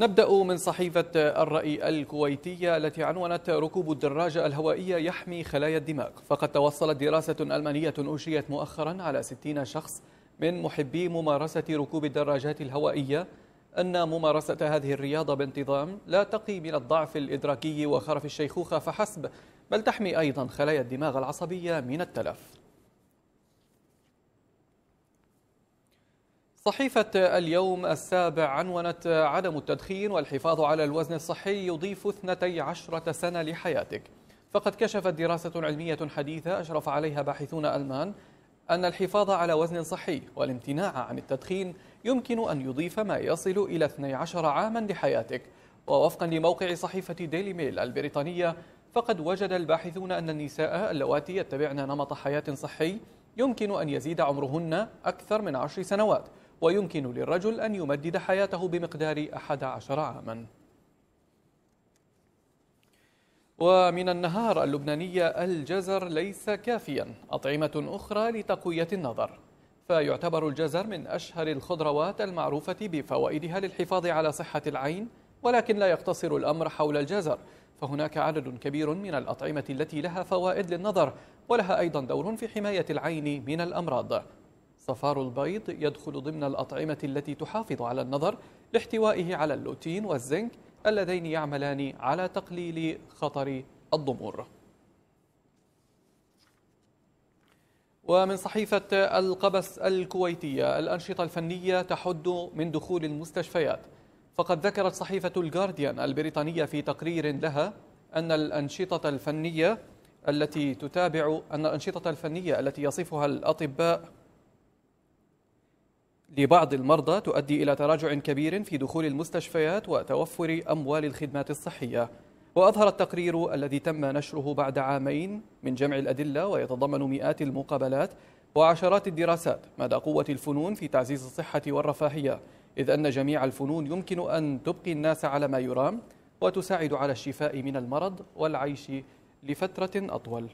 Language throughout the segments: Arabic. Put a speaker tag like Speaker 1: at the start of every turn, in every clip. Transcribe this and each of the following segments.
Speaker 1: نبدأ من صحيفة الرأي الكويتية التي عنونت ركوب الدراجة الهوائية يحمي خلايا الدماغ فقد توصلت دراسة ألمانية أنشئت مؤخرا على 60 شخص من محبي ممارسة ركوب الدراجات الهوائية أن ممارسة هذه الرياضة بانتظام لا تقي من الضعف الإدراكي وخرف الشيخوخة فحسب بل تحمي أيضا خلايا الدماغ العصبية من التلف صحيفة اليوم السابع عنونت عدم التدخين والحفاظ على الوزن الصحي يضيف 12 سنة لحياتك فقد كشفت دراسة علمية حديثة أشرف عليها باحثون ألمان أن الحفاظ على وزن صحي والامتناع عن التدخين يمكن أن يضيف ما يصل إلى 12 عاما لحياتك ووفقا لموقع صحيفة ديلي ميل البريطانية فقد وجد الباحثون أن النساء اللواتي يتبعن نمط حياة صحي يمكن أن يزيد عمرهن أكثر من عشر سنوات ويمكن للرجل أن يمدد حياته بمقدار 11 عاما ومن النهار اللبنانية الجزر ليس كافيا أطعمة أخرى لتقوية النظر فيعتبر الجزر من أشهر الخضروات المعروفة بفوائدها للحفاظ على صحة العين ولكن لا يقتصر الأمر حول الجزر فهناك عدد كبير من الأطعمة التي لها فوائد للنظر ولها أيضا دور في حماية العين من الأمراض صفار البيض يدخل ضمن الأطعمة التي تحافظ على النظر لاحتوائه على اللوتين والزنك اللذين يعملان على تقليل خطر الضمور ومن صحيفة القبس الكويتية الأنشطة الفنية تحد من دخول المستشفيات فقد ذكرت صحيفة الجارديان البريطانية في تقرير لها أن الأنشطة الفنية التي تتابع أن الأنشطة الفنية التي يصفها الأطباء لبعض المرضى تؤدي إلى تراجع كبير في دخول المستشفيات وتوفر أموال الخدمات الصحية وأظهر التقرير الذي تم نشره بعد عامين من جمع الأدلة ويتضمن مئات المقابلات وعشرات الدراسات مدى قوة الفنون في تعزيز الصحة والرفاهية إذ أن جميع الفنون يمكن أن تبقي الناس على ما يرام وتساعد على الشفاء من المرض والعيش لفترة أطول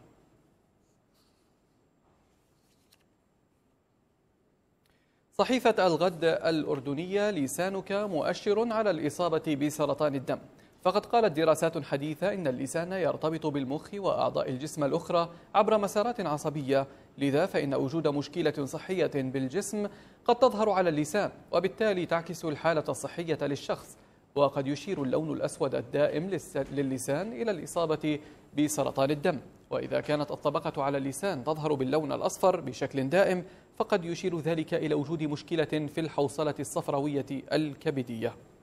Speaker 1: صحيفة الغد الأردنية لسانك مؤشر على الإصابة بسرطان الدم فقد قالت دراسات حديثة إن اللسان يرتبط بالمخ وأعضاء الجسم الأخرى عبر مسارات عصبية لذا فإن وجود مشكلة صحية بالجسم قد تظهر على اللسان وبالتالي تعكس الحالة الصحية للشخص وقد يشير اللون الأسود الدائم للسان إلى الإصابة بسرطان الدم وإذا كانت الطبقة على اللسان تظهر باللون الأصفر بشكل دائم فقد يشير ذلك إلى وجود مشكلة في الحوصلة الصفراوية الكبدية